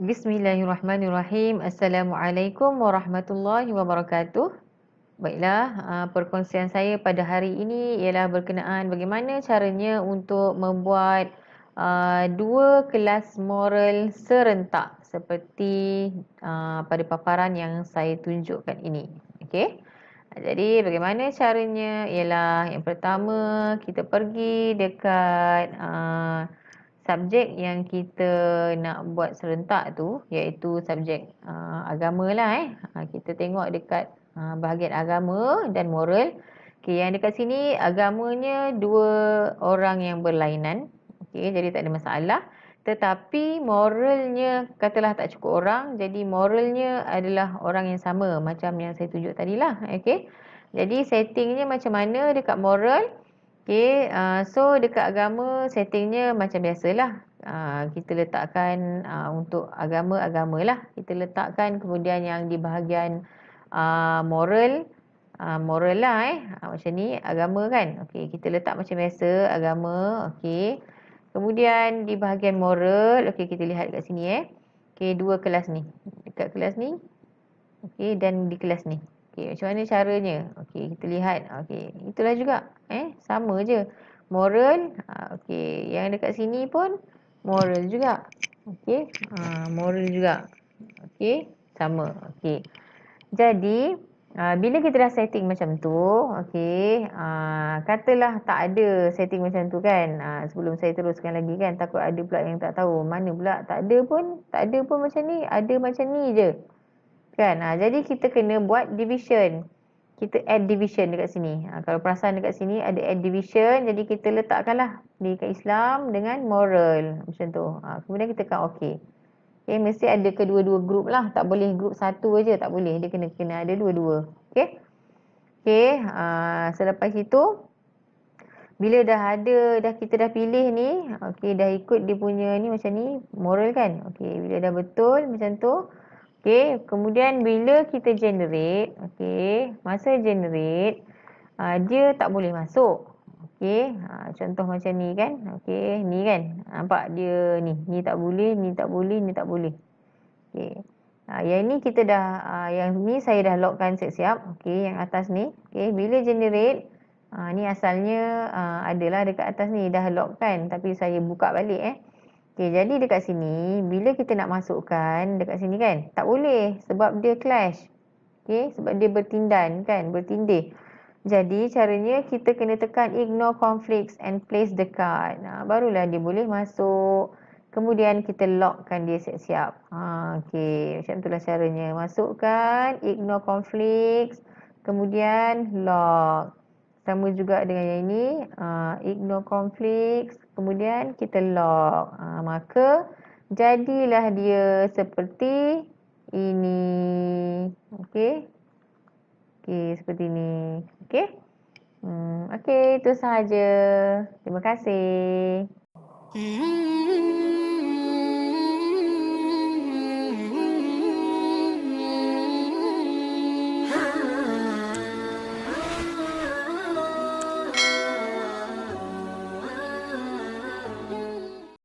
Bismillahirrahmanirrahim. Assalamualaikum warahmatullahi wabarakatuh. Baiklah, ah, perkongsian saya pada hari ini ialah berkenaan bagaimana caranya untuk membuat ah, dua kelas moral serentak seperti ah, pada paparan yang saya tunjukkan ini. Okey. Jadi bagaimana caranya ialah yang pertama kita pergi dekat uh, subjek yang kita nak buat serentak tu iaitu subjek uh, agama lah eh. Uh, kita tengok dekat uh, bahagian agama dan moral. Okay, yang dekat sini agamanya dua orang yang berlainan. Okay, jadi tak ada masalah. Tetapi moralnya katalah tak cukup orang. Jadi moralnya adalah orang yang sama macam yang saya tunjuk tadilah. Okay. Jadi settingnya macam mana dekat Moral. Okay, uh, so dekat agama settingnya macam biasalah. Uh, kita letakkan uh, untuk agama-agama lah. Kita letakkan kemudian yang di bahagian uh, moral. Uh, moral lah eh. Uh, macam ni agama kan. Okay, kita letak macam biasa agama. Okay. Kemudian di bahagian moral. Okay, kita lihat kat sini eh. Okay, dua kelas ni. Dekat kelas ni. Okay, dan di kelas ni. Okey, macam mana caranya? Okey, kita lihat. Okey, itulah juga. Eh, sama je. Moral. Ha, okey, yang dekat sini pun moral juga. Okey, ha, moral juga. Okey, sama. Okey. Jadi, ha, bila kita dah setting macam tu, okey, katalah tak ada setting macam tu kan. Sebelum saya teruskan lagi kan, takut ada pula yang tak tahu. Mana pula tak ada pun, tak ada pun macam ni, ada macam ni je. Kan? Ha, jadi kita kena buat division. Kita add division dekat sini. Ha, kalau perasan dekat sini ada add division. Jadi kita letakkanlah pendidikan Islam dengan moral. Macam tu. Ha, kemudian kita kata okay. Okay, eh, mesti ada kedua-dua grup lah. Tak boleh grup satu aja Tak boleh. Dia kena kena ada dua-dua. Okay. Okay. Ha, selepas itu. Bila dah ada, dah kita dah pilih ni. Okay, dah ikut dia punya ni macam ni. Moral kan. Okay, bila dah betul macam tu. Okey, kemudian bila kita generate, okey, masa generate, uh, dia tak boleh masuk. Okey, uh, contoh macam ni kan. Okey, ni kan. Nampak dia ni, ni tak boleh, ni tak boleh, ni tak boleh. Okey. Uh, yang ni kita dah, uh, yang ni saya dah logkan siap-siap. Okey, yang atas ni. Okey, bila generate, uh, ni asalnya uh, adalah dekat atas ni. Dah logkan tapi saya buka balik eh. Okey, jadi dekat sini bila kita nak masukkan dekat sini kan, tak boleh sebab dia clash. Okey, sebab dia bertindan kan, bertindih. Jadi caranya kita kena tekan ignore conflicts and place the card. Nah, ha, barulah dia boleh masuk. Kemudian kita lockkan dia siap-siap. Ha, okey, macam itulah caranya. Masukkan, ignore conflicts, kemudian lock. Sama juga dengan yang ini, uh, ignore conflicts, kemudian kita log Uh, maka, jadilah dia seperti ini. Okey. Okey, seperti ini. Okey. Hmm, Okey, itu sahaja. Terima kasih. Mm -hmm.